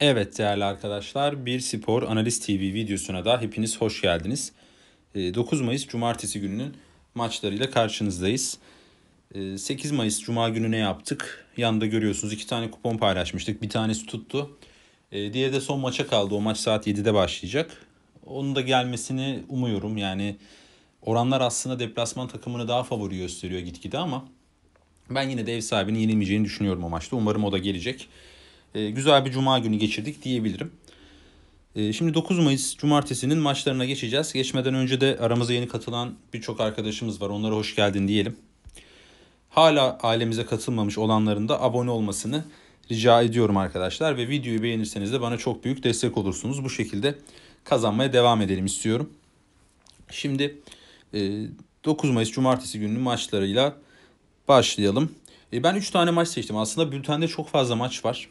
Evet değerli arkadaşlar, Bir Spor Analiz TV videosuna da hepiniz hoş geldiniz. 9 ee, Mayıs Cumartesi gününün maçlarıyla karşınızdayız. 8 ee, Mayıs Cuma günü ne yaptık? Yanında görüyorsunuz iki tane kupon paylaşmıştık. Bir tanesi tuttu. Ee, diğeri de son maça kaldı. O maç saat 7'de başlayacak. Onun da gelmesini umuyorum. Yani oranlar aslında deplasman takımını daha favori gösteriyor gitgide ama ben yine de ev sahibinin yenilmeyeceğini düşünüyorum o maçta. Umarım o da gelecek. E, güzel bir cuma günü geçirdik diyebilirim. E, şimdi 9 Mayıs cumartesinin maçlarına geçeceğiz. Geçmeden önce de aramıza yeni katılan birçok arkadaşımız var. Onlara hoş geldin diyelim. Hala ailemize katılmamış olanların da abone olmasını rica ediyorum arkadaşlar ve videoyu beğenirseniz de bana çok büyük destek olursunuz. Bu şekilde kazanmaya devam edelim istiyorum. Şimdi 9 e, Mayıs Cumartesi gününün maçlarıyla başlayalım. Ben 3 tane maç seçtim. Aslında bültende çok fazla maç var.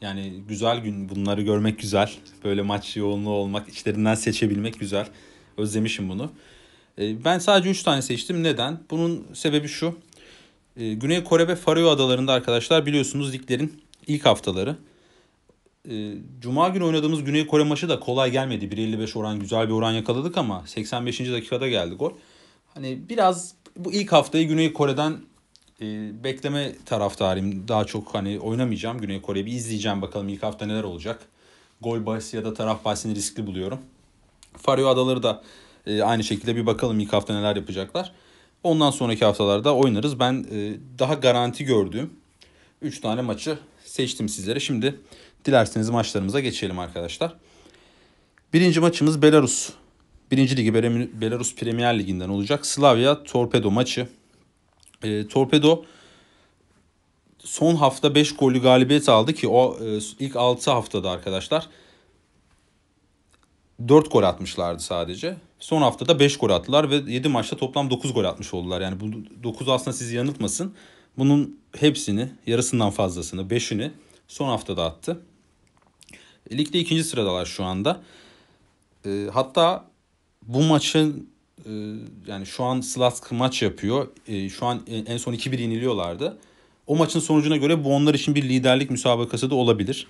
Yani güzel gün bunları görmek güzel. Böyle maç yoğunluğu olmak, içlerinden seçebilmek güzel. Özlemişim bunu. Ee, ben sadece 3 tane seçtim. Neden? Bunun sebebi şu. Ee, Güney Kore ve Faroe Adaları'nda arkadaşlar biliyorsunuz liglerin ilk haftaları. Ee, Cuma günü oynadığımız Güney Kore maçı da kolay gelmedi. 1.55 oran güzel bir oran yakaladık ama 85. dakikada geldi gol. Hani biraz bu ilk haftayı Güney Kore'den e, bekleme taraftarıyım. Daha çok hani oynamayacağım. Güney Kore'yi bir izleyeceğim bakalım ilk hafta neler olacak. Gol bahsi ya da taraf bahsini riskli buluyorum. Faroe Adaları da e, aynı şekilde bir bakalım ilk hafta neler yapacaklar. Ondan sonraki haftalarda oynarız. Ben e, daha garanti gördüğüm 3 tane maçı seçtim sizlere. Şimdi dilerseniz maçlarımıza geçelim arkadaşlar. Birinci maçımız Belarus. Birinci ligi Belarus Premier Ligi'nden olacak. Slavia Torpedo maçı. E, Torpedo son hafta 5 gollü galibiyet aldı ki o e, ilk 6 haftada arkadaşlar 4 gol atmışlardı sadece. Son haftada 5 gol attılar ve 7 maçta toplam 9 gol atmış oldular. Yani bu 9 aslında sizi yanıltmasın. Bunun hepsini, yarısından fazlasını, 5'ini son haftada attı. E, ligde ikinci sıradalar şu anda. E, hatta bu maçın ee, yani şu an Slask maç yapıyor. Ee, şu an en son 2-1 yeniliyorlardı. O maçın sonucuna göre bu onlar için bir liderlik müsabakası da olabilir.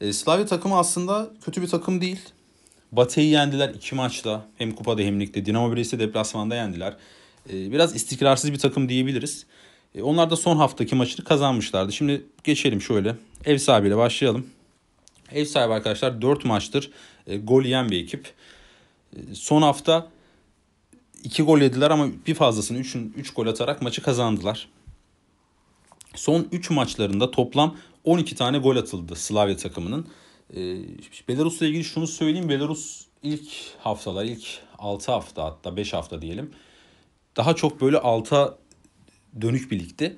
Ee, Slavia takımı aslında kötü bir takım değil. Batı'yı yendiler iki maçta. Hem kupada hem ligde. Dinamo Bileşik'te deplasmanda yendiler. Biraz istikrarsız bir takım diyebiliriz. Onlar da son haftaki maçını kazanmışlardı. Şimdi geçelim şöyle. Ev sahibiyle başlayalım. Ev sahibi arkadaşlar 4 maçtır e, gol yiyen bir ekip. Son hafta 2 gol yediler ama bir fazlasını 3'ün 3 gol atarak maçı kazandılar. Son 3 maçlarında toplam 12 tane gol atıldı Slavya takımının. Ee, Belarus'la ilgili şunu söyleyeyim. Belarus ilk haftalar, ilk 6 hafta hatta 5 hafta diyelim. Daha çok böyle alta dönük bir ligdi.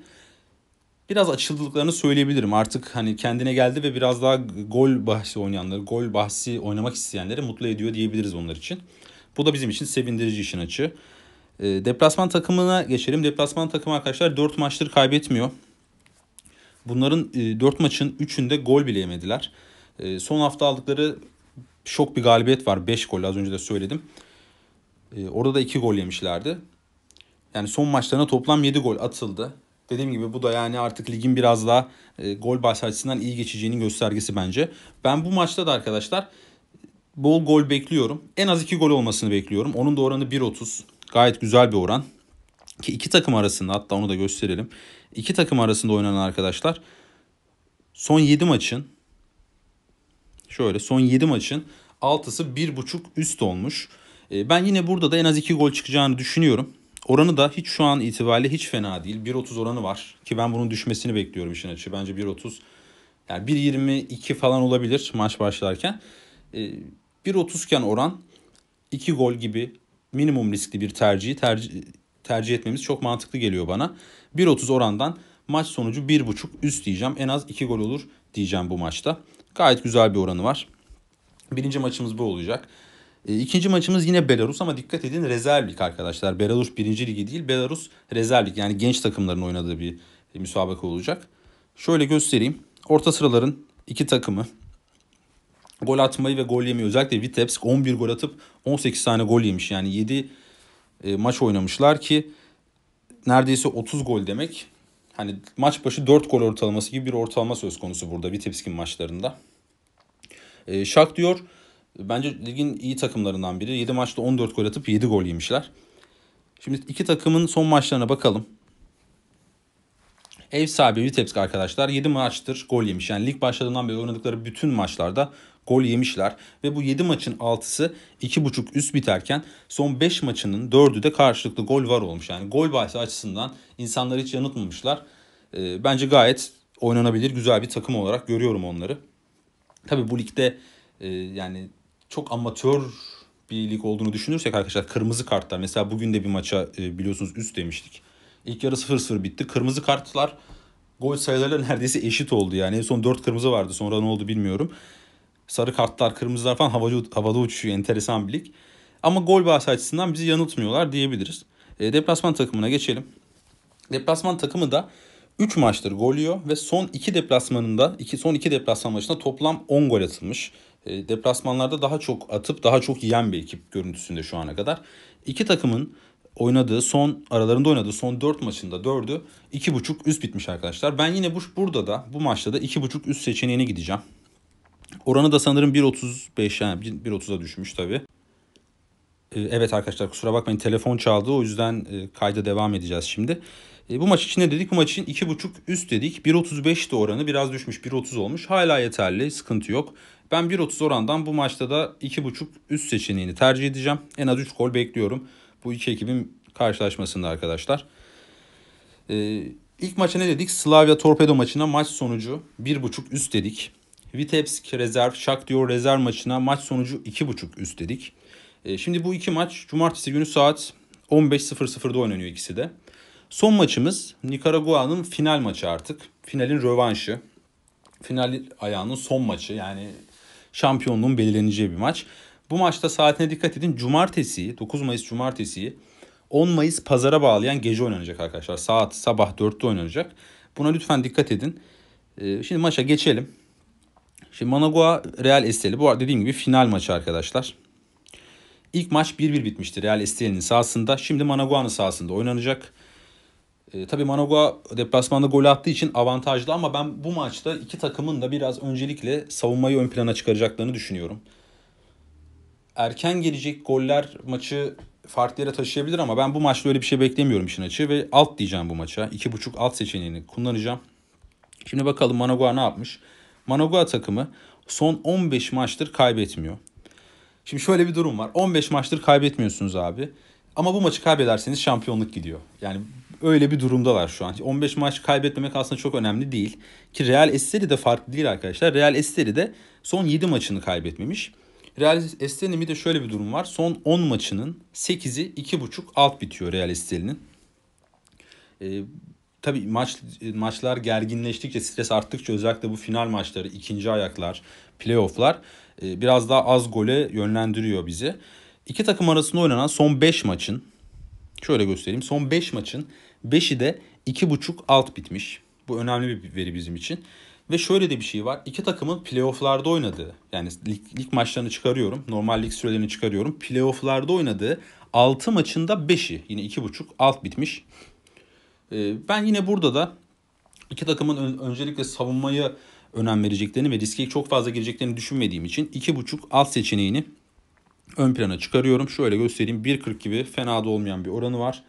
Biraz açıldıklarını söyleyebilirim. Artık hani kendine geldi ve biraz daha gol bahsi oynayanları, gol bahsi oynamak isteyenleri mutlu ediyor diyebiliriz onlar için. Bu da bizim için sevindirici işin açığı. E, deplasman takımına geçelim. Deplasman takımı arkadaşlar 4 maçtır kaybetmiyor. Bunların e, 4 maçın 3'ünde gol bile yemediler. E, son hafta aldıkları şok bir galibiyet var. 5 gol az önce de söyledim. E, orada da 2 gol yemişlerdi. Yani son maçlarına toplam 7 gol atıldı. Dediğim gibi bu da yani artık ligin biraz daha e, gol bahsi açısından iyi geçeceğinin göstergesi bence. Ben bu maçta da arkadaşlar bol gol bekliyorum. En az 2 gol olmasını bekliyorum. Onun da oranı 1.30. Gayet güzel bir oran. Ki iki takım arasında hatta onu da gösterelim. İki takım arasında oynanan arkadaşlar son 7 maçın şöyle son 7 maçın 6'sı 1.5 üst olmuş. Ee, ben yine burada da en az 2 gol çıkacağını düşünüyorum. Oranı da hiç şu an itibariyle hiç fena değil. 1.30 oranı var ki ben bunun düşmesini bekliyorum işin açığı. Bence 1.30 yani 1.22 falan olabilir maç başlarken. Ee, 1.30 iken oran 2 gol gibi minimum riskli bir tercihi tercih, tercih etmemiz çok mantıklı geliyor bana. 1.30 orandan maç sonucu 1.5 üst diyeceğim. En az 2 gol olur diyeceğim bu maçta. Gayet güzel bir oranı var. Birinci maçımız bu olacak. E, ikinci maçımız yine Belarus ama dikkat edin rezervlik arkadaşlar. Belarus birinci ligi değil Belarus rezervlik yani genç takımların oynadığı bir müsabaka olacak. Şöyle göstereyim. Orta sıraların iki takımı gol atmayı ve gol yemeyi özellikle Vitebsk 11 gol atıp 18 tane gol yemiş. Yani 7 e, maç oynamışlar ki neredeyse 30 gol demek. Hani maç başı 4 gol ortalaması gibi bir ortalama söz konusu burada Vitebsk'in maçlarında. E, Şak diyor bence ligin iyi takımlarından biri. 7 maçta 14 gol atıp 7 gol yemişler. Şimdi iki takımın son maçlarına bakalım. Ev sahibi Vitebsk arkadaşlar 7 maçtır gol yemiş. Yani lig başladığından beri oynadıkları bütün maçlarda gol yemişler ve bu 7 maçın 6'sı 2.5 üst biterken son 5 maçının 4'ü de karşılıklı gol var olmuş. Yani gol bahsi açısından insanları hiç yanıltmamışlar. E, bence gayet oynanabilir güzel bir takım olarak görüyorum onları. Tabi bu ligde e, yani çok amatör bir lig olduğunu düşünürsek arkadaşlar kırmızı kartlar mesela bugün de bir maça e, biliyorsunuz üst demiştik. İlk yarı 0-0 bitti. Kırmızı kartlar gol sayılarıyla neredeyse eşit oldu yani. En son 4 kırmızı vardı sonra ne oldu bilmiyorum. Sarı kartlar, kırmızılar falan havada, havada uçuşuyor. Enteresan bir lig. Ama gol bahsi açısından bizi yanıltmıyorlar diyebiliriz. E, deplasman takımına geçelim. Deplasman takımı da 3 maçtır gol yiyor ve son 2 deplasmanında, iki, son 2 deplasman maçında toplam 10 gol atılmış. E, deplasmanlarda daha çok atıp daha çok yiyen bir ekip görüntüsünde şu ana kadar. İki takımın oynadığı son aralarında oynadığı son 4 maçında 4'ü 2.5 üst bitmiş arkadaşlar. Ben yine bu burada da bu maçta da 2.5 üst seçeneğine gideceğim. Oranı da sanırım 1.35 yani 1.30'a düşmüş tabii. Ee, evet arkadaşlar kusura bakmayın telefon çaldı o yüzden e, kayda devam edeceğiz şimdi. E, bu maç için ne dedik? Bu maç için 2.5 üst dedik. 1.35 oranı biraz düşmüş 1.30 olmuş. Hala yeterli sıkıntı yok. Ben 1.30 orandan bu maçta da 2.5 üst seçeneğini tercih edeceğim. En az 3 gol bekliyorum. Bu iki ekibin karşılaşmasında arkadaşlar. Ee, ilk maça ne dedik? Slavia Torpedo maçına maç sonucu 1.5 üst dedik. Vitebsk rezerv Shakhtar rezerv maçına maç sonucu 2.5 üst dedik. E, şimdi bu iki maç cumartesi günü saat 15.00'da oynanıyor ikisi de. Son maçımız Nikaragua'nın final maçı artık. Finalin rövanşı. Final ayağının son maçı yani şampiyonluğun belirleneceği bir maç. Bu maçta saatine dikkat edin. Cumartesi 9 Mayıs cumartesi 10 Mayıs pazara bağlayan gece oynanacak arkadaşlar. Saat sabah 4'te oynanacak. Buna lütfen dikkat edin. E, şimdi maça geçelim. Şimdi Managua Real Estel'i bu arada dediğim gibi final maçı arkadaşlar. İlk maç 1-1 bitmişti Real Estel'in sahasında. Şimdi Managua'nın sahasında oynanacak. E, tabii Managua deplasmanda gol attığı için avantajlı ama ben bu maçta iki takımın da biraz öncelikle savunmayı ön plana çıkaracaklarını düşünüyorum. Erken gelecek goller maçı farklı yere taşıyabilir ama ben bu maçta öyle bir şey beklemiyorum işin açığı ve alt diyeceğim bu maça. 2.5 alt seçeneğini kullanacağım. Şimdi bakalım Managua ne yapmış? Managua takımı son 15 maçtır kaybetmiyor. Şimdi şöyle bir durum var. 15 maçtır kaybetmiyorsunuz abi. Ama bu maçı kaybederseniz şampiyonluk gidiyor. Yani öyle bir durumdalar şu an. 15 maç kaybetmemek aslında çok önemli değil. Ki Real Esteli de farklı değil arkadaşlar. Real Esteli de son 7 maçını kaybetmemiş. Real Esteli'nin bir de şöyle bir durum var. Son 10 maçının 8'i 2.5 alt bitiyor Real Esteli'nin. Ee, tabii maç e, maçlar gerginleştikçe, stres arttıkça özellikle bu final maçları, ikinci ayaklar, playofflar e, biraz daha az gole yönlendiriyor bizi. İki takım arasında oynanan son 5 maçın şöyle göstereyim. Son 5 maçın 5'i de 2.5 alt bitmiş. Bu önemli bir veri bizim için. Ve şöyle de bir şey var. İki takımın playofflarda oynadığı yani lig, lig maçlarını çıkarıyorum. Normal lig sürelerini çıkarıyorum. Playofflarda oynadığı 6 maçında 5'i yine 2.5 alt bitmiş. Ee, ben yine burada da iki takımın öncelikle savunmayı önem vereceklerini ve riske çok fazla gireceklerini düşünmediğim için iki buçuk alt seçeneğini ön plana çıkarıyorum. Şöyle göstereyim 1.40 gibi fena da olmayan bir oranı var.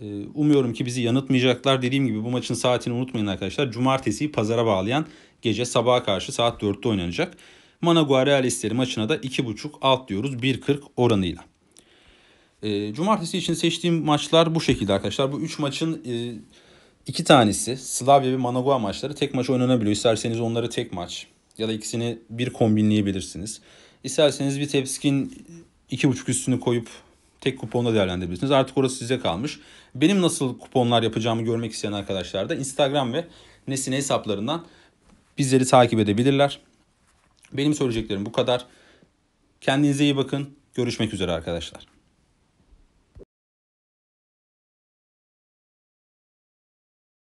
Ee, umuyorum ki bizi yanıtmayacaklar. Dediğim gibi bu maçın saatini unutmayın arkadaşlar. cumartesi pazara bağlayan gece sabaha karşı saat 4'te oynanacak. Managua Real maçına da 2.5 alt diyoruz 1.40 oranıyla. E, cumartesi için seçtiğim maçlar bu şekilde arkadaşlar. Bu 3 maçın e, iki tanesi Slavia ve Managua maçları tek maç oynanabiliyor. İsterseniz onları tek maç ya da ikisini bir kombinleyebilirsiniz. İsterseniz bir tepskin 2.5 üstünü koyup tek kuponla değerlendirebilirsiniz. Artık orası size kalmış. Benim nasıl kuponlar yapacağımı görmek isteyen arkadaşlar da Instagram ve Nesine hesaplarından bizleri takip edebilirler. Benim söyleyeceklerim bu kadar. Kendinize iyi bakın. Görüşmek üzere arkadaşlar.